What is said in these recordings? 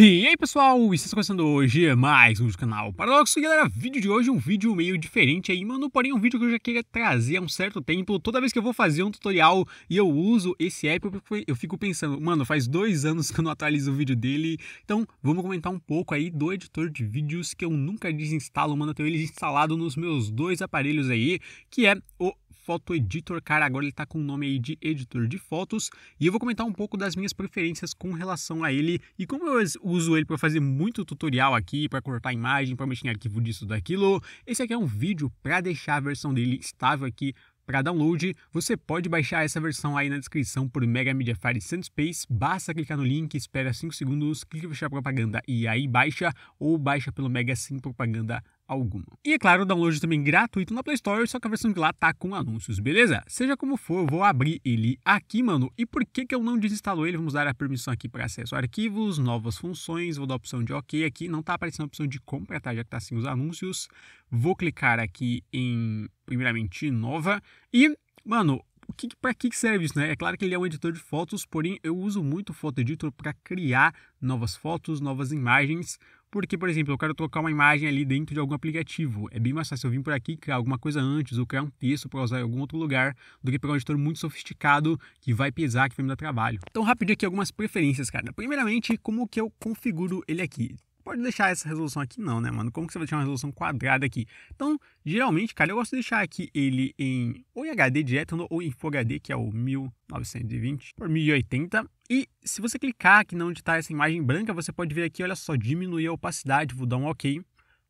E aí pessoal, está começando hoje mais um do canal Paradoxo. E galera, vídeo de hoje é um vídeo meio diferente aí, mano, porém um vídeo que eu já queria trazer há um certo tempo. Toda vez que eu vou fazer um tutorial e eu uso esse app, eu fico pensando, mano, faz dois anos que eu não atualizo o vídeo dele. Então vamos comentar um pouco aí do editor de vídeos que eu nunca desinstalo, mano, eu tenho ele instalado nos meus dois aparelhos aí, que é o Foto Editor. Cara, agora ele está com o nome aí de editor de fotos. E eu vou comentar um pouco das minhas preferências com relação a ele. E como eu uso ele para fazer muito tutorial aqui, para cortar imagem, para mexer em arquivo disso, daquilo. Esse aqui é um vídeo para deixar a versão dele estável aqui para download, você pode baixar essa versão aí na descrição por Mega Media Fire Sandspace. Basta clicar no link, espera 5 segundos, clica em fechar a propaganda e aí baixa, ou baixa pelo Mega Sim Propaganda alguma. E é claro, o download é também gratuito na Play Store, só que a versão de lá tá com anúncios, beleza? Seja como for, eu vou abrir ele aqui, mano. E por que que eu não desinstalou ele? Vamos dar a permissão aqui para acesso a arquivos, novas funções, vou dar a opção de OK aqui, não tá aparecendo a opção de compra, tá? Já que tá sem os anúncios. Vou clicar aqui em, primeiramente, nova e... Mano, o que, para que serve isso, né? É claro que ele é um editor de fotos, porém eu uso muito o Photo Editor para criar novas fotos, novas imagens, porque, por exemplo, eu quero trocar uma imagem ali dentro de algum aplicativo. É bem mais fácil eu vir por aqui criar alguma coisa antes ou criar um texto para usar em algum outro lugar do que pegar um editor muito sofisticado que vai pesar, que vai me dar trabalho. Então, rapidinho aqui algumas preferências, cara. Primeiramente, como que eu configuro ele aqui? pode deixar essa resolução aqui não, né, mano? Como que você vai deixar uma resolução quadrada aqui? Então, geralmente, cara, eu gosto de deixar aqui ele em ou em HD direto ou em Full HD, que é o 1920 por 1080. E se você clicar aqui onde está essa imagem branca, você pode ver aqui, olha só, diminuir a opacidade. Vou dar um OK.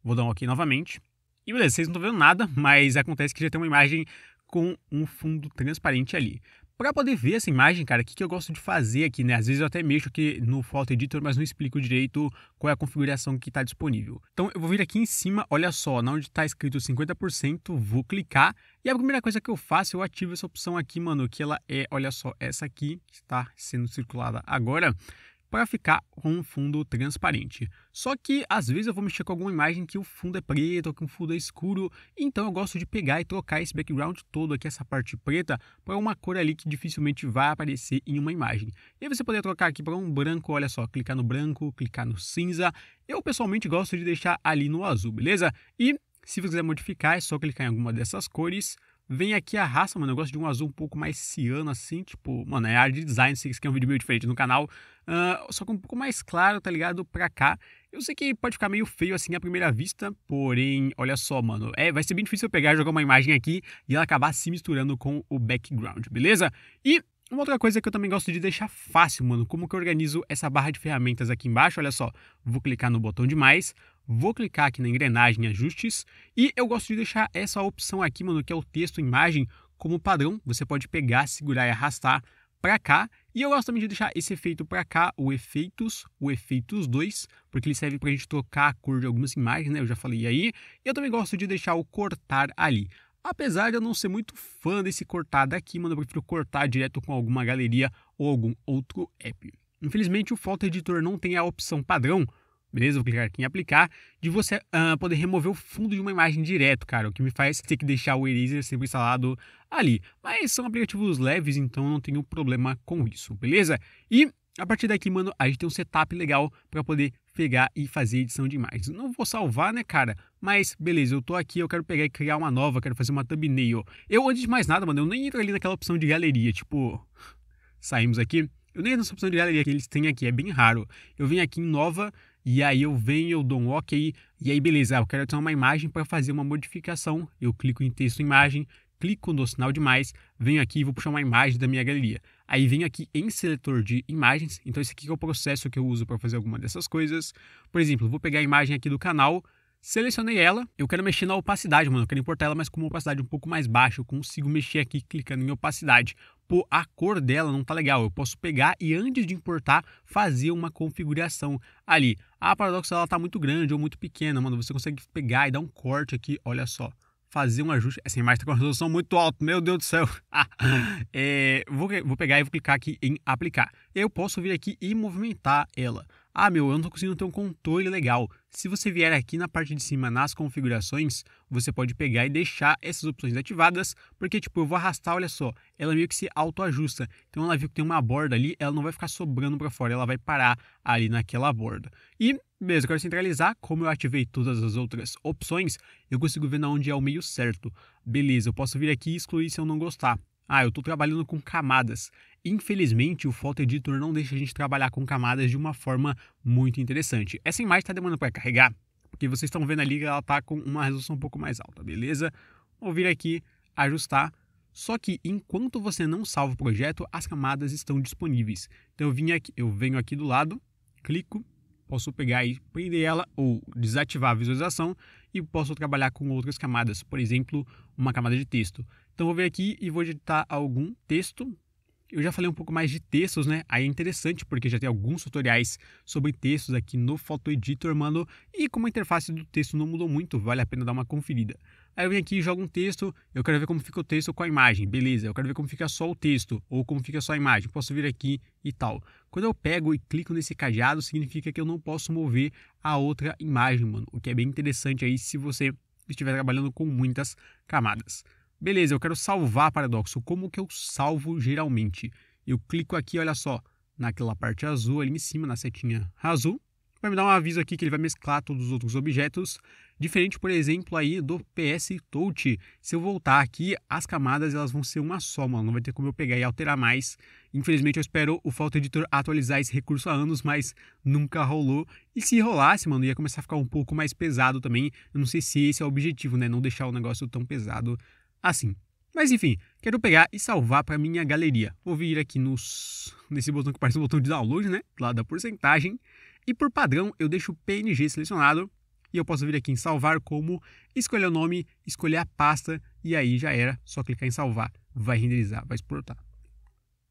Vou dar um OK novamente. E beleza, vocês não estão vendo nada, mas acontece que já tem uma imagem com um fundo transparente ali. Para poder ver essa imagem, cara, o que, que eu gosto de fazer aqui, né? Às vezes eu até mexo aqui no Photo Editor, mas não explico direito qual é a configuração que está disponível. Então eu vou vir aqui em cima, olha só, na onde está escrito 50%, vou clicar. E a primeira coisa que eu faço, eu ativo essa opção aqui, mano, que ela é, olha só, essa aqui que está sendo circulada agora, para ficar com um fundo transparente. Só que às vezes eu vou mexer com alguma imagem que o fundo é preto ou que o fundo é escuro, então eu gosto de pegar e trocar esse background todo aqui, essa parte preta, para uma cor ali que dificilmente vai aparecer em uma imagem. E aí você poderia trocar aqui para um branco, olha só, clicar no branco, clicar no cinza. Eu pessoalmente gosto de deixar ali no azul, beleza? E se você quiser modificar, é só clicar em alguma dessas cores Vem aqui a raça, mano. Eu gosto de um azul um pouco mais ciano, assim. Tipo, mano, é arte de design. Sei que é um vídeo meio diferente no canal. Uh, só que um pouco mais claro, tá ligado? Pra cá. Eu sei que pode ficar meio feio assim à primeira vista, porém, olha só, mano, é, vai ser bem difícil eu pegar e jogar uma imagem aqui e ela acabar se misturando com o background, beleza? E uma outra coisa que eu também gosto de deixar fácil, mano, como que eu organizo essa barra de ferramentas aqui embaixo, olha só, vou clicar no botão de mais, Vou clicar aqui na engrenagem ajustes e eu gosto de deixar essa opção aqui, mano, que é o texto imagem como padrão. Você pode pegar, segurar e arrastar para cá. E eu gosto também de deixar esse efeito para cá, o efeitos, o efeitos 2, porque ele serve para a gente trocar a cor de algumas imagens, né? Eu já falei aí. Eu também gosto de deixar o cortar ali. Apesar de eu não ser muito fã desse cortar daqui, mano, eu prefiro cortar direto com alguma galeria ou algum outro app. Infelizmente, o Foto Editor não tem a opção padrão Beleza? Vou clicar aqui em aplicar, de você uh, poder remover o fundo de uma imagem direto, cara, o que me faz ter que deixar o Eraser sempre instalado ali. Mas são aplicativos leves, então não tenho problema com isso, beleza? E a partir daqui, mano, a gente tem um setup legal para poder pegar e fazer edição de imagens. Não vou salvar, né, cara? Mas beleza, eu tô aqui, eu quero pegar e criar uma nova, quero fazer uma thumbnail. Eu, antes de mais nada, mano, eu nem entro ali naquela opção de galeria, tipo, saímos aqui. Eu nem entro nessa opção de galeria que eles têm aqui, é bem raro. Eu venho aqui em nova, e aí eu venho, eu dou um OK, e aí beleza, ah, eu quero adicionar uma imagem para fazer uma modificação. Eu clico em texto imagem, clico no sinal de mais, venho aqui e vou puxar uma imagem da minha galeria. Aí venho aqui em seletor de imagens, então esse aqui é o processo que eu uso para fazer alguma dessas coisas. Por exemplo, vou pegar a imagem aqui do canal, selecionei ela, eu quero mexer na opacidade, mano, eu quero importar ela, mas com uma opacidade um pouco mais baixa, eu consigo mexer aqui clicando em opacidade pô, a cor dela não tá legal. Eu posso pegar e antes de importar, fazer uma configuração ali. A Paradox ela tá muito grande ou muito pequena, mano, você consegue pegar e dar um corte aqui, olha só. Fazer um ajuste. Essa imagem tá com uma resolução muito alta, meu Deus do céu. é, vou, vou pegar e vou clicar aqui em aplicar. Eu posso vir aqui e movimentar ela. Ah, meu, eu não tô conseguindo ter um controle legal. Se você vier aqui na parte de cima nas configurações, você pode pegar e deixar essas opções ativadas, porque tipo, eu vou arrastar, olha só, ela meio que se autoajusta. Então ela viu que tem uma borda ali, ela não vai ficar sobrando para fora, ela vai parar ali naquela borda. E beleza, eu quero centralizar, como eu ativei todas as outras opções, eu consigo ver na onde é o meio certo. Beleza, eu posso vir aqui e excluir se eu não gostar. Ah, eu estou trabalhando com camadas. Infelizmente, o Photo Editor não deixa a gente trabalhar com camadas de uma forma muito interessante. Essa imagem está demorando para carregar, porque vocês estão vendo ali que ela está com uma resolução um pouco mais alta, beleza? Vou vir aqui ajustar. Só que enquanto você não salva o projeto, as camadas estão disponíveis. Então eu vim aqui, eu venho aqui do lado, clico, posso pegar e prender ela ou desativar a visualização e posso trabalhar com outras camadas, por exemplo, uma camada de texto. Então vou vir aqui e vou editar algum texto. Eu já falei um pouco mais de textos, né? Aí é interessante porque já tem alguns tutoriais sobre textos aqui no Photo Editor, mano. E como a interface do texto não mudou muito, vale a pena dar uma conferida. Aí eu venho aqui e jogo um texto, eu quero ver como fica o texto com a imagem, beleza. Eu quero ver como fica só o texto ou como fica só a imagem. Posso vir aqui e tal. Quando eu pego e clico nesse cadeado, significa que eu não posso mover a outra imagem, mano. O que é bem interessante aí se você estiver trabalhando com muitas camadas. Beleza, eu quero salvar paradoxo. Como que eu salvo geralmente? Eu clico aqui, olha só, naquela parte azul ali em cima, na setinha azul. Vai me dar um aviso aqui que ele vai mesclar todos os outros objetos. Diferente, por exemplo, aí do PS Touch. Se eu voltar aqui, as camadas elas vão ser uma só, mano. Não vai ter como eu pegar e alterar mais. Infelizmente, eu espero o Falta Editor atualizar esse recurso há anos, mas nunca rolou. E se rolasse, mano, ia começar a ficar um pouco mais pesado também. Eu não sei se esse é o objetivo, né? Não deixar o negócio tão pesado assim. Mas enfim, quero pegar e salvar para minha galeria. Vou vir aqui nos, nesse botão que parece o botão de download, né? Lá da porcentagem. E por padrão eu deixo o PNG selecionado e eu posso vir aqui em salvar como, escolher o nome, escolher a pasta e aí já era, só clicar em salvar, vai renderizar, vai exportar.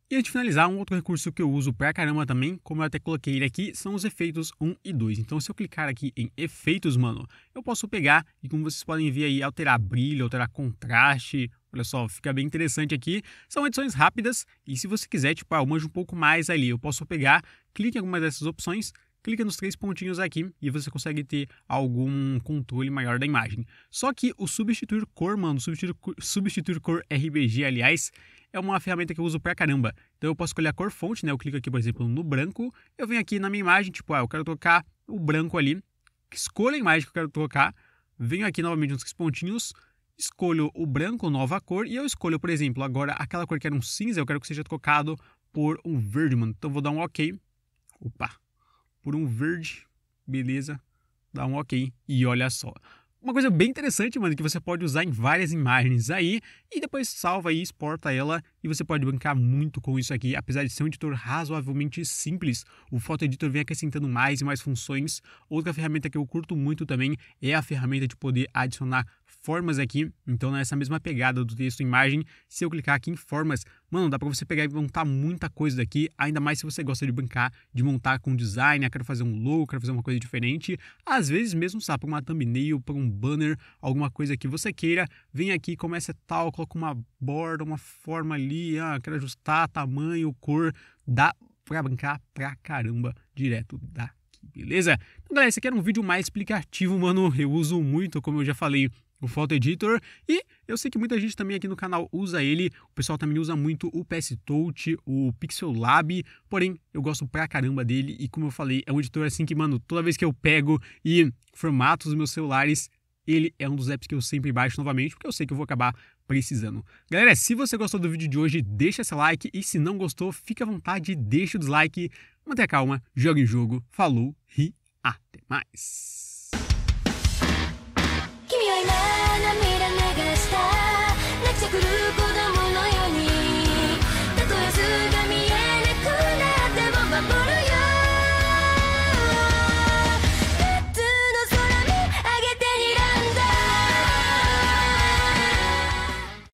E antes de finalizar, um outro recurso que eu uso pra caramba também, como eu até coloquei ele aqui, são os efeitos 1 e 2. Então, se eu clicar aqui em efeitos, mano, eu posso pegar e, como vocês podem ver aí, alterar brilho, alterar contraste. Olha só, fica bem interessante aqui. São edições rápidas e se você quiser, tipo, ah, eu um pouco mais ali, eu posso pegar, clique em alguma dessas opções, clica nos três pontinhos aqui e você consegue ter algum controle maior da imagem. Só que o substituir cor, mano, substituir, substituir cor RBG, aliás, é uma ferramenta que eu uso pra caramba. Então eu posso escolher a cor fonte, né? Eu clico aqui, por exemplo, no branco, eu venho aqui na minha imagem, tipo, ah, eu quero trocar o branco ali, escolho a imagem que eu quero trocar, venho aqui novamente nos três pontinhos, escolho o branco, nova cor, e eu escolho, por exemplo, agora aquela cor que era um cinza, eu quero que seja trocado por um verde, mano. Então vou dar um OK. Opa, por um verde, beleza, dá um ok e olha só. Uma coisa bem interessante, mano, que você pode usar em várias imagens aí e depois salva e exporta ela e você pode bancar muito com isso aqui. Apesar de ser um editor razoavelmente simples, o Photo Editor vem acrescentando mais e mais funções. Outra ferramenta que eu curto muito também é a ferramenta de poder adicionar formas aqui, então nessa mesma pegada do texto imagem, se eu clicar aqui em formas, mano, dá para você pegar e montar muita coisa daqui, ainda mais se você gosta de brincar, de montar com design, ah, quero fazer um logo, quero fazer uma coisa diferente, às vezes mesmo, sabe, para uma thumbnail, para um banner, alguma coisa que você queira, vem aqui, começa tal, coloca uma borda, uma forma ali, ah, quero ajustar tamanho, cor, dá para brincar pra caramba direto da beleza? Então, galera, esse aqui era um vídeo mais explicativo, mano. Eu uso muito, como eu já falei, o Photo Editor. E eu sei que muita gente também aqui no canal usa ele. O pessoal também usa muito o PS Touch, o Pixel Lab. Porém, eu gosto pra caramba dele. E como eu falei, é um editor assim que, mano, toda vez que eu pego e formato os meus celulares, ele é um dos apps que eu sempre baixo novamente, porque eu sei que eu vou acabar precisando. Galera, se você gostou do vídeo de hoje, deixa seu like. E se não gostou, fica à vontade, deixa o dislike. Mantenha calma, joga em jogo. Falou e até mais.